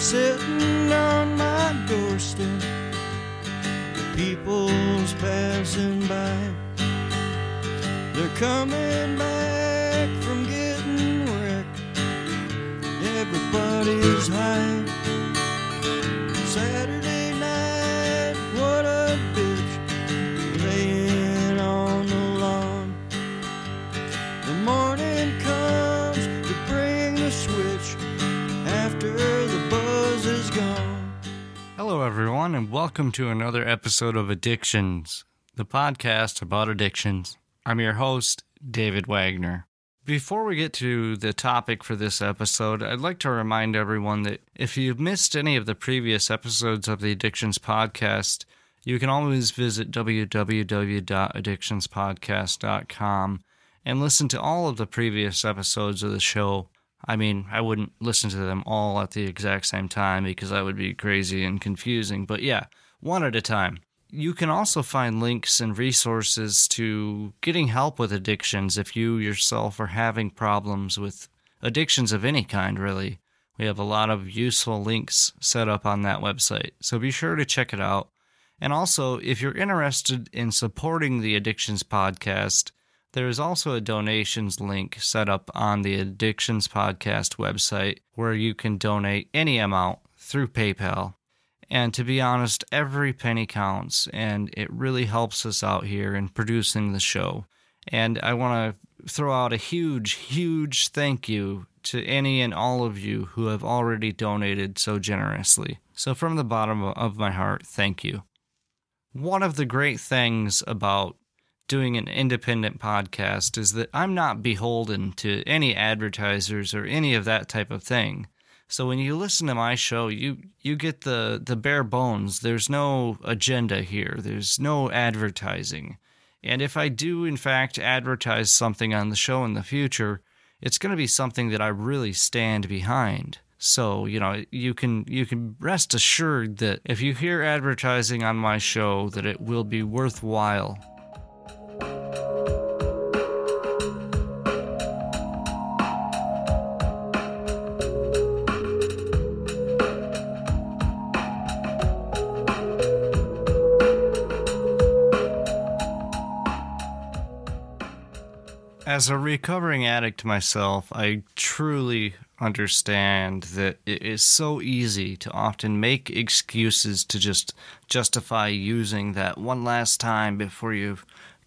sitting on my doorstep, the people's passing by. They're coming back from getting wrecked. Everybody's high. Welcome to another episode of Addictions, the podcast about addictions. I'm your host, David Wagner. Before we get to the topic for this episode, I'd like to remind everyone that if you've missed any of the previous episodes of the Addictions Podcast, you can always visit www.addictionspodcast.com and listen to all of the previous episodes of the show I mean, I wouldn't listen to them all at the exact same time because that would be crazy and confusing. But yeah, one at a time. You can also find links and resources to getting help with addictions if you yourself are having problems with addictions of any kind, really. We have a lot of useful links set up on that website, so be sure to check it out. And also, if you're interested in supporting the Addictions Podcast, there is also a donations link set up on the Addictions Podcast website where you can donate any amount through PayPal. And to be honest, every penny counts and it really helps us out here in producing the show. And I want to throw out a huge, huge thank you to any and all of you who have already donated so generously. So, from the bottom of my heart, thank you. One of the great things about doing an independent podcast is that I'm not beholden to any advertisers or any of that type of thing. So when you listen to my show, you you get the the bare bones. There's no agenda here. There's no advertising. And if I do in fact advertise something on the show in the future, it's going to be something that I really stand behind. So, you know, you can you can rest assured that if you hear advertising on my show that it will be worthwhile As a recovering addict myself, I truly understand that it is so easy to often make excuses to just justify using that one last time before you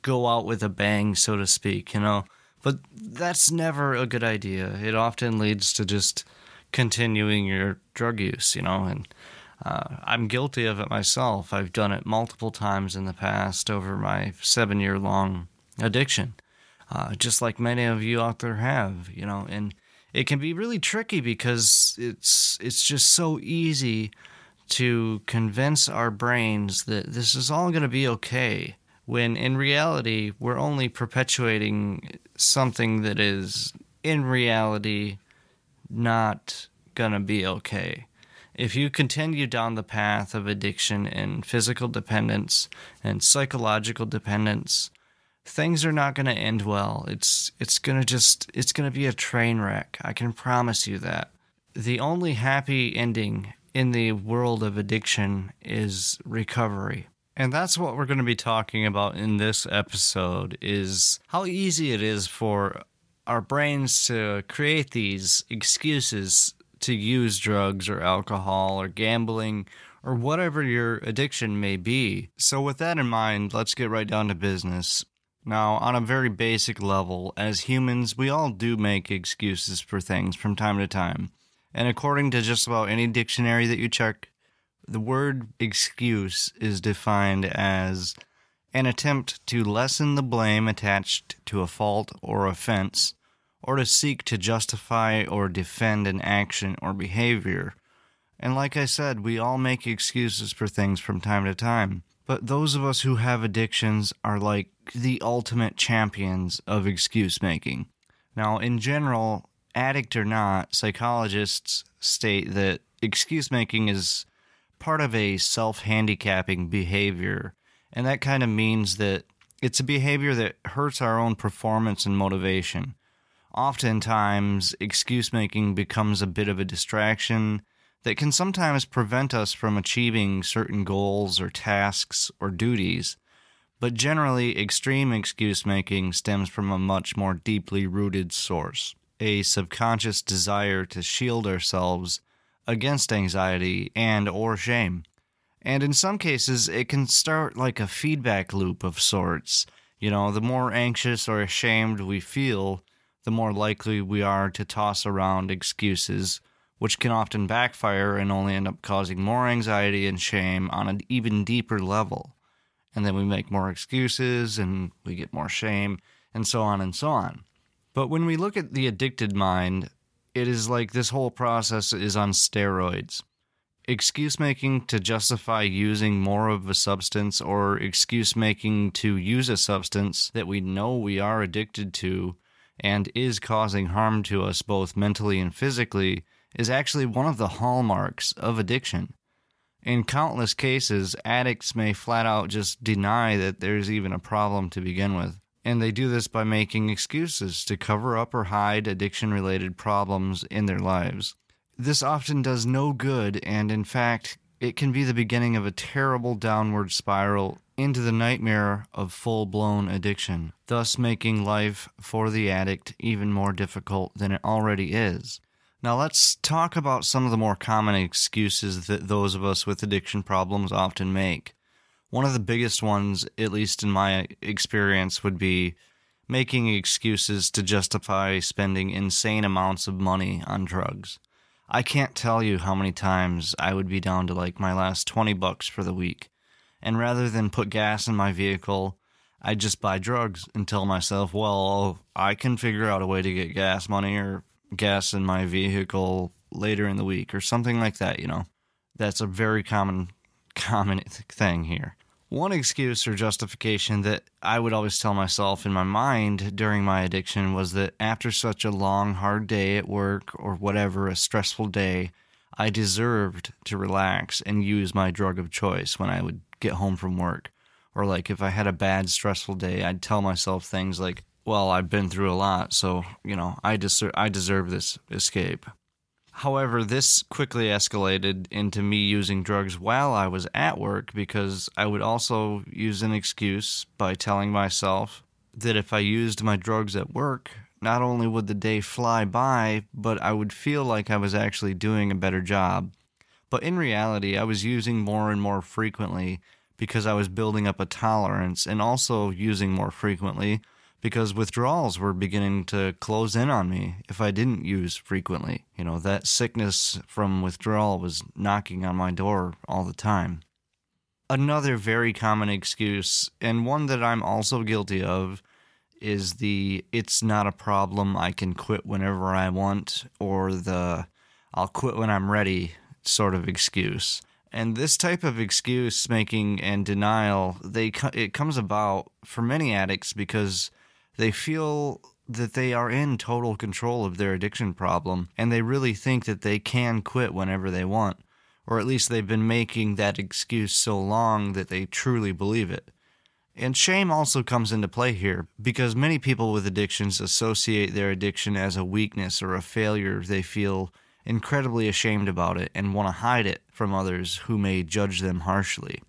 go out with a bang, so to speak, you know. But that's never a good idea. It often leads to just continuing your drug use, you know, and uh, I'm guilty of it myself. I've done it multiple times in the past over my seven year long addiction uh, just like many of you out there have, you know, and it can be really tricky because it's it's just so easy to convince our brains that this is all going to be okay when in reality we're only perpetuating something that is in reality not going to be okay. If you continue down the path of addiction and physical dependence and psychological dependence, things are not going to end well. It's it's going to just it's going to be a train wreck. I can promise you that. The only happy ending in the world of addiction is recovery. And that's what we're going to be talking about in this episode is how easy it is for our brains to create these excuses to use drugs or alcohol or gambling or whatever your addiction may be. So, with that in mind, let's get right down to business. Now, on a very basic level, as humans, we all do make excuses for things from time to time. And according to just about any dictionary that you check, the word excuse is defined as an attempt to lessen the blame attached to a fault or offense, or to seek to justify or defend an action or behavior. And like I said, we all make excuses for things from time to time. But those of us who have addictions are like the ultimate champions of excuse making. Now, in general, addict or not, psychologists state that excuse making is part of a self handicapping behavior. And that kind of means that it's a behavior that hurts our own performance and motivation. Oftentimes, excuse making becomes a bit of a distraction that can sometimes prevent us from achieving certain goals or tasks or duties. But generally, extreme excuse making stems from a much more deeply rooted source a subconscious desire to shield ourselves against anxiety and or shame. And in some cases, it can start like a feedback loop of sorts. You know, the more anxious or ashamed we feel, the more likely we are to toss around excuses which can often backfire and only end up causing more anxiety and shame on an even deeper level. And then we make more excuses and we get more shame and so on and so on. But when we look at the addicted mind, it is like this whole process is on steroids. Excuse making to justify using more of a substance or excuse making to use a substance that we know we are addicted to and is causing harm to us both mentally and physically is actually one of the hallmarks of addiction. In countless cases, addicts may flat out just deny that there's even a problem to begin with, and they do this by making excuses to cover up or hide addiction related problems in their lives. This often does no good, and in fact, it can be the beginning of a terrible downward spiral into the nightmare of full blown addiction, thus making life for the addict even more difficult than it already is. Now, let's talk about some of the more common excuses that those of us with addiction problems often make. One of the biggest ones, at least in my experience, would be making excuses to justify spending insane amounts of money on drugs. I can't tell you how many times I would be down to like my last 20 bucks for the week. And rather than put gas in my vehicle, I'd just buy drugs and tell myself, well, I can figure out a way to get gas money or gas in my vehicle later in the week or something like that, you know. That's a very common common thing here. One excuse or justification that I would always tell myself in my mind during my addiction was that after such a long, hard day at work or whatever, a stressful day, I deserved to relax and use my drug of choice when I would get home from work. Or, like, if I had a bad, stressful day, I'd tell myself things like, well, I've been through a lot, so you know, I deserve I deserve this escape. However, this quickly escalated into me using drugs while I was at work because I would also use an excuse by telling myself that if I used my drugs at work, not only would the day fly by, but I would feel like I was actually doing a better job. But in reality, I was using more and more frequently because I was building up a tolerance and also using more frequently because withdrawals were beginning to close in on me if I didn't use frequently. You know, that sickness from withdrawal was knocking on my door all the time. Another very common excuse, and one that I'm also guilty of, is the it's not a problem, I can quit whenever I want, or the I'll quit when I'm ready sort of excuse. And this type of excuse making and denial, they it comes about for many addicts because they feel that they are in total control of their addiction problem and they really think that they can quit whenever they want, or at least they've been making that excuse so long that they truly believe it. And shame also comes into play here because many people with addictions associate their addiction as a weakness or a failure. They feel incredibly ashamed about it and want to hide it from others who may judge them harshly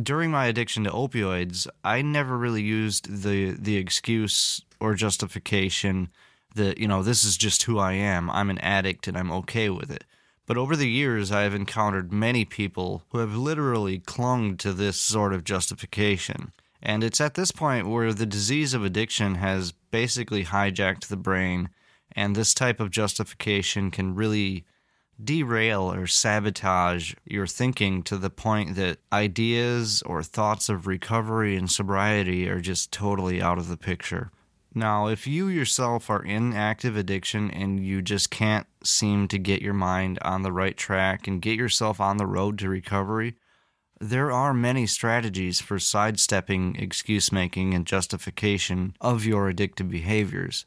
during my addiction to opioids, I never really used the the excuse or justification that you know this is just who I am. I'm an addict and I'm okay with it. But over the years, I have encountered many people who have literally clung to this sort of justification. And it's at this point where the disease of addiction has basically hijacked the brain, and this type of justification can really derail or sabotage your thinking to the point that ideas or thoughts of recovery and sobriety are just totally out of the picture. Now, if you yourself are in active addiction and you just can't seem to get your mind on the right track and get yourself on the road to recovery, there are many strategies for sidestepping excuse making and justification of your addictive behaviors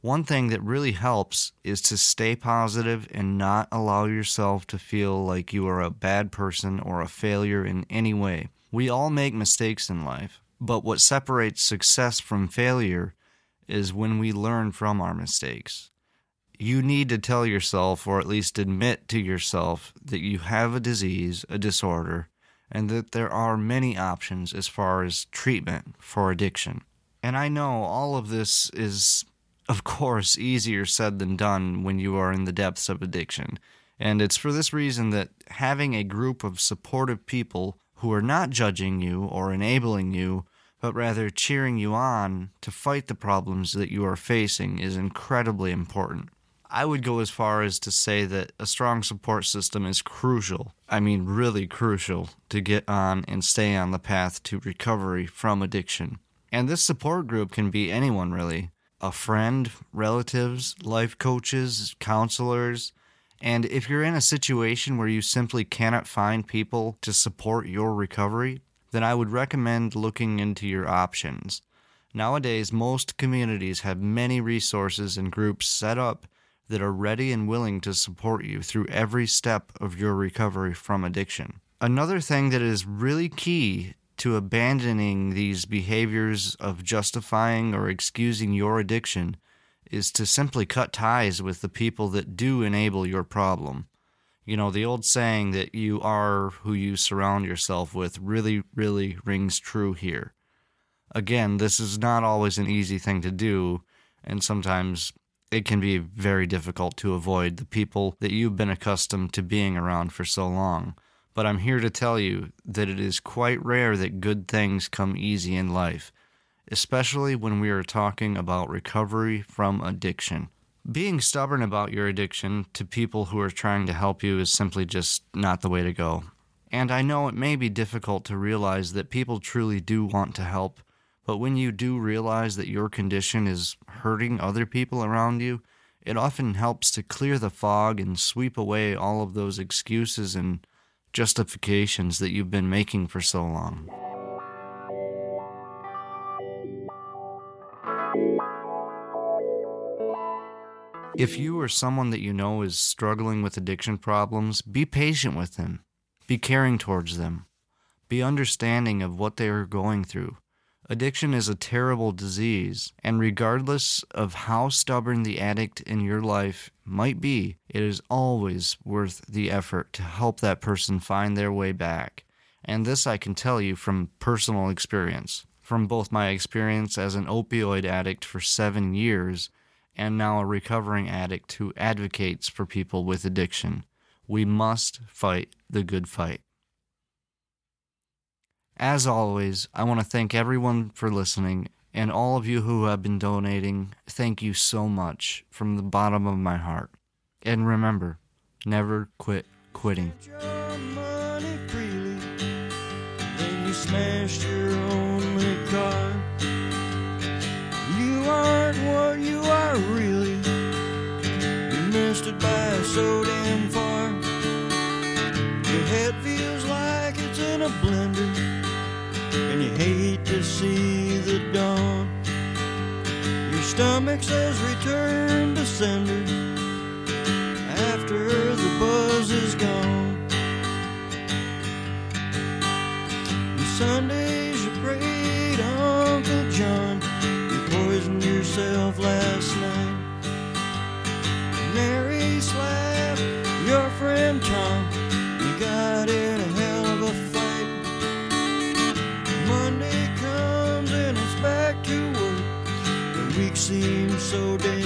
one thing that really helps is to stay positive and not allow yourself to feel like you are a bad person or a failure in any way. We all make mistakes in life, but what separates success from failure is when we learn from our mistakes. You need to tell yourself, or at least admit to yourself, that you have a disease, a disorder, and that there are many options as far as treatment for addiction. And I know all of this is of course, easier said than done when you are in the depths of addiction. And it's for this reason that having a group of supportive people who are not judging you or enabling you, but rather cheering you on to fight the problems that you are facing is incredibly important. I would go as far as to say that a strong support system is crucial. I mean, really crucial to get on and stay on the path to recovery from addiction. And this support group can be anyone, really a friend, relatives, life coaches, counselors. And if you're in a situation where you simply cannot find people to support your recovery, then I would recommend looking into your options. Nowadays, most communities have many resources and groups set up that are ready and willing to support you through every step of your recovery from addiction. Another thing that is really key to abandoning these behaviors of justifying or excusing your addiction is to simply cut ties with the people that do enable your problem. You know, the old saying that you are who you surround yourself with really, really rings true here. Again, this is not always an easy thing to do, and sometimes it can be very difficult to avoid the people that you've been accustomed to being around for so long but I'm here to tell you that it is quite rare that good things come easy in life, especially when we are talking about recovery from addiction. Being stubborn about your addiction to people who are trying to help you is simply just not the way to go. And I know it may be difficult to realize that people truly do want to help, but when you do realize that your condition is hurting other people around you, it often helps to clear the fog and sweep away all of those excuses and justifications that you've been making for so long. If you or someone that you know is struggling with addiction problems, be patient with them. Be caring towards them. Be understanding of what they are going through. Addiction is a terrible disease, and regardless of how stubborn the addict in your life might be, it is always worth the effort to help that person find their way back. And this I can tell you from personal experience, from both my experience as an opioid addict for seven years and now a recovering addict who advocates for people with addiction. We must fight the good fight. As always, I want to thank everyone for listening and all of you who have been donating. Thank you so much from the bottom of my heart. And remember, never quit quitting. aren't what you are really. You missed it by so damn far. Your head feels like it's in a blender and you hate to see the dawn. Your stomach says return to sender after the buzz is gone. On Sundays you pray Uncle John, you poisoned yourself last night. so damn